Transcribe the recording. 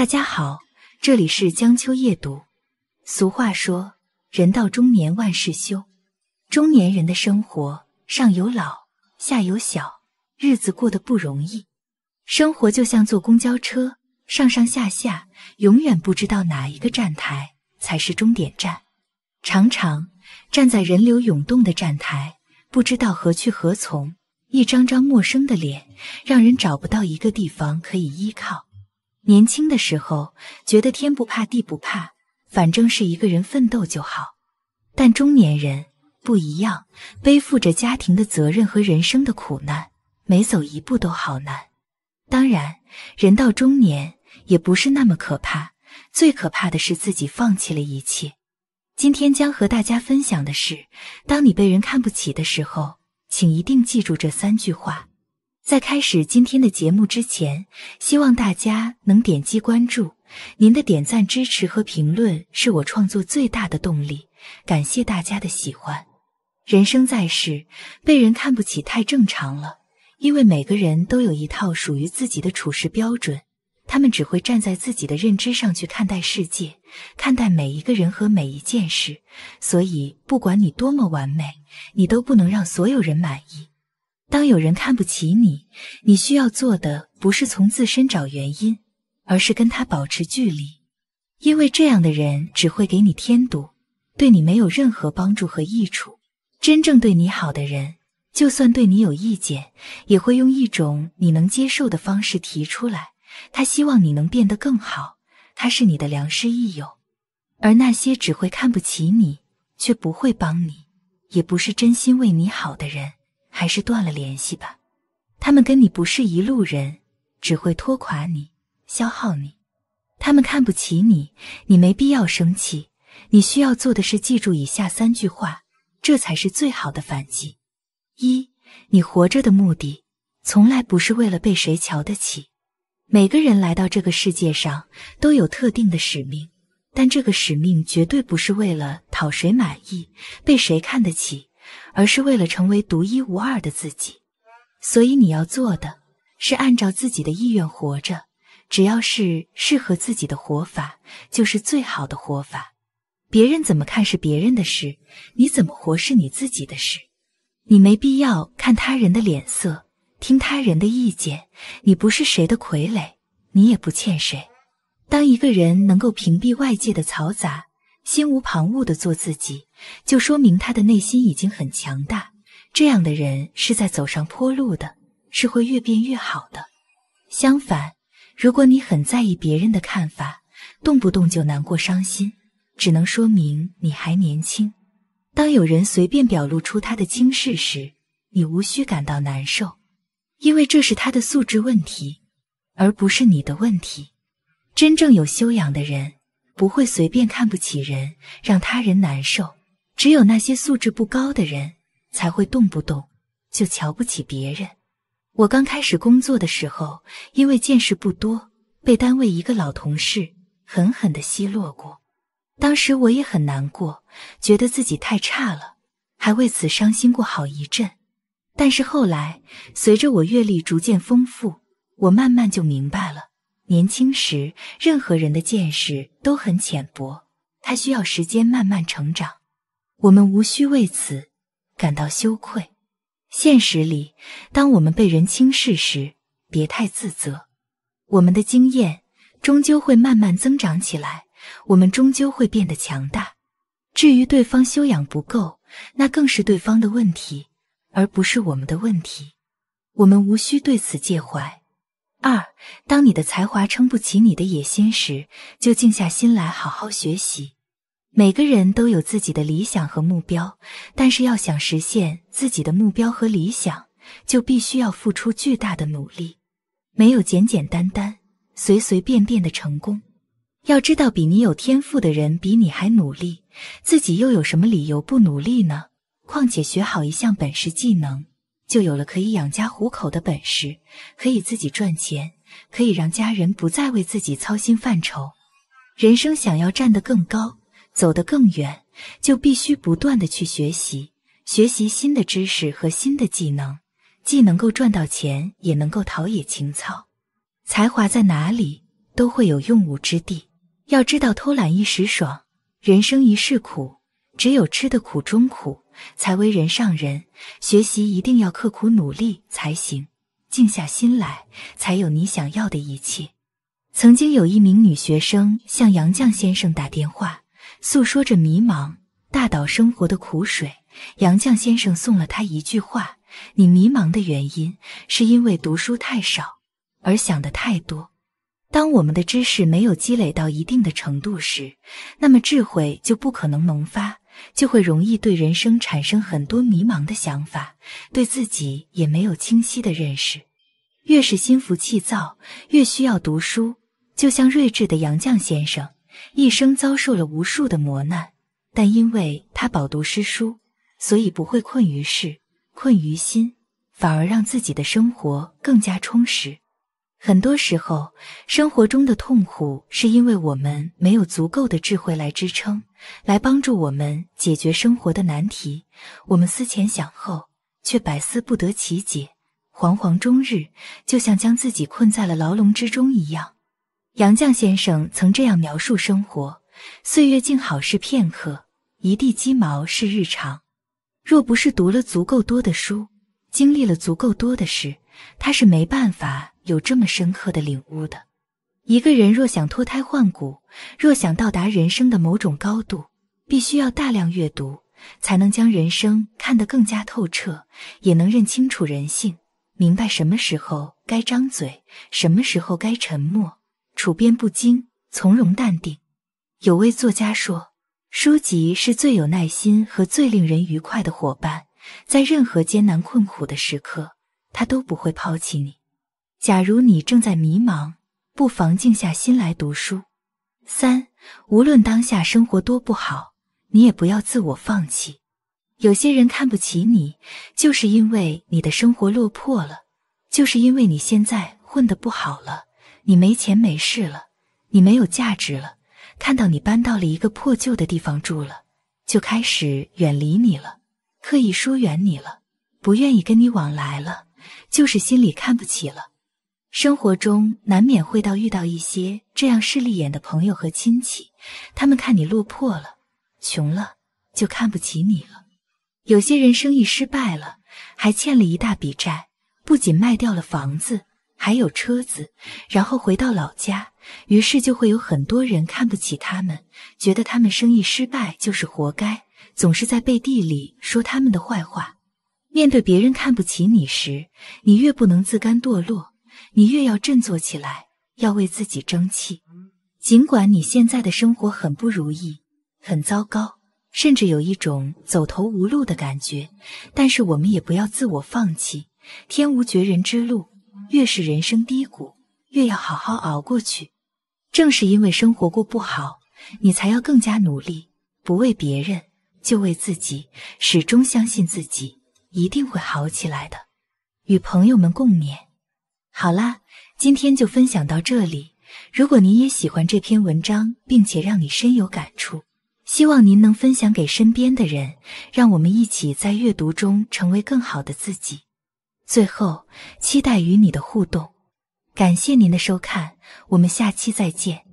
大家好，这里是江秋夜读。俗话说，人到中年万事休。中年人的生活上有老，下有小，日子过得不容易。生活就像坐公交车，上上下下，永远不知道哪一个站台才是终点站。常常站在人流涌动的站台，不知道何去何从。一张张陌生的脸，让人找不到一个地方可以依靠。年轻的时候觉得天不怕地不怕，反正是一个人奋斗就好。但中年人不一样，背负着家庭的责任和人生的苦难，每走一步都好难。当然，人到中年也不是那么可怕，最可怕的是自己放弃了一切。今天将和大家分享的是：当你被人看不起的时候，请一定记住这三句话。在开始今天的节目之前，希望大家能点击关注。您的点赞、支持和评论是我创作最大的动力，感谢大家的喜欢。人生在世，被人看不起太正常了，因为每个人都有一套属于自己的处事标准，他们只会站在自己的认知上去看待世界，看待每一个人和每一件事。所以，不管你多么完美，你都不能让所有人满意。当有人看不起你，你需要做的不是从自身找原因，而是跟他保持距离，因为这样的人只会给你添堵，对你没有任何帮助和益处。真正对你好的人，就算对你有意见，也会用一种你能接受的方式提出来。他希望你能变得更好，他是你的良师益友。而那些只会看不起你，却不会帮你，也不是真心为你好的人。还是断了联系吧，他们跟你不是一路人，只会拖垮你、消耗你。他们看不起你，你没必要生气。你需要做的是记住以下三句话，这才是最好的反击。一，你活着的目的从来不是为了被谁瞧得起。每个人来到这个世界上都有特定的使命，但这个使命绝对不是为了讨谁满意、被谁看得起。而是为了成为独一无二的自己，所以你要做的，是按照自己的意愿活着。只要是适合自己的活法，就是最好的活法。别人怎么看是别人的事，你怎么活是你自己的事。你没必要看他人的脸色，听他人的意见。你不是谁的傀儡，你也不欠谁。当一个人能够屏蔽外界的嘈杂。心无旁骛的做自己，就说明他的内心已经很强大。这样的人是在走上坡路的，是会越变越好的。相反，如果你很在意别人的看法，动不动就难过伤心，只能说明你还年轻。当有人随便表露出他的轻视时，你无需感到难受，因为这是他的素质问题，而不是你的问题。真正有修养的人。不会随便看不起人，让他人难受。只有那些素质不高的人，才会动不动就瞧不起别人。我刚开始工作的时候，因为见识不多，被单位一个老同事狠狠地奚落过。当时我也很难过，觉得自己太差了，还为此伤心过好一阵。但是后来，随着我阅历逐渐丰富，我慢慢就明白了。年轻时，任何人的见识都很浅薄，他需要时间慢慢成长。我们无需为此感到羞愧。现实里，当我们被人轻视时，别太自责。我们的经验终究会慢慢增长起来，我们终究会变得强大。至于对方修养不够，那更是对方的问题，而不是我们的问题。我们无需对此介怀。二，当你的才华撑不起你的野心时，就静下心来好好学习。每个人都有自己的理想和目标，但是要想实现自己的目标和理想，就必须要付出巨大的努力。没有简简单单、随随便便的成功。要知道，比你有天赋的人比你还努力，自己又有什么理由不努力呢？况且，学好一项本事、技能。就有了可以养家糊口的本事，可以自己赚钱，可以让家人不再为自己操心犯愁。人生想要站得更高，走得更远，就必须不断的去学习，学习新的知识和新的技能，既能够赚到钱，也能够陶冶情操。才华在哪里，都会有用武之地。要知道，偷懒一时爽，人生一世苦，只有吃的苦中苦。才为人上人，学习一定要刻苦努力才行。静下心来，才有你想要的一切。曾经有一名女学生向杨绛先生打电话，诉说着迷茫、大岛生活的苦水。杨绛先生送了她一句话：“你迷茫的原因，是因为读书太少而想的太多。当我们的知识没有积累到一定的程度时，那么智慧就不可能萌发。”就会容易对人生产生很多迷茫的想法，对自己也没有清晰的认识。越是心浮气躁，越需要读书。就像睿智的杨绛先生，一生遭受了无数的磨难，但因为他饱读诗书，所以不会困于世，困于心，反而让自己的生活更加充实。很多时候，生活中的痛苦是因为我们没有足够的智慧来支撑，来帮助我们解决生活的难题。我们思前想后，却百思不得其解，惶惶终日，就像将自己困在了牢笼之中一样。杨绛先生曾这样描述生活：岁月静好是片刻，一地鸡毛是日常。若不是读了足够多的书，经历了足够多的事，他是没办法。有这么深刻的领悟的，一个人若想脱胎换骨，若想到达人生的某种高度，必须要大量阅读，才能将人生看得更加透彻，也能认清楚人性，明白什么时候该张嘴，什么时候该沉默，处变不惊，从容淡定。有位作家说：“书籍是最有耐心和最令人愉快的伙伴，在任何艰难困苦的时刻，他都不会抛弃你。”假如你正在迷茫，不妨静下心来读书。三，无论当下生活多不好，你也不要自我放弃。有些人看不起你，就是因为你的生活落魄了，就是因为你现在混得不好了，你没钱没势了，你没有价值了。看到你搬到了一个破旧的地方住了，就开始远离你了，刻意疏远你了，不愿意跟你往来了，就是心里看不起了。生活中难免会到遇到一些这样势利眼的朋友和亲戚，他们看你落魄了、穷了，就看不起你了。有些人生意失败了，还欠了一大笔债，不仅卖掉了房子，还有车子，然后回到老家，于是就会有很多人看不起他们，觉得他们生意失败就是活该，总是在背地里说他们的坏话。面对别人看不起你时，你越不能自甘堕落。你越要振作起来，要为自己争气。尽管你现在的生活很不如意，很糟糕，甚至有一种走投无路的感觉，但是我们也不要自我放弃。天无绝人之路，越是人生低谷，越要好好熬过去。正是因为生活过不好，你才要更加努力，不为别人，就为自己。始终相信自己一定会好起来的。与朋友们共勉。好啦，今天就分享到这里。如果您也喜欢这篇文章，并且让你深有感触，希望您能分享给身边的人，让我们一起在阅读中成为更好的自己。最后，期待与你的互动，感谢您的收看，我们下期再见。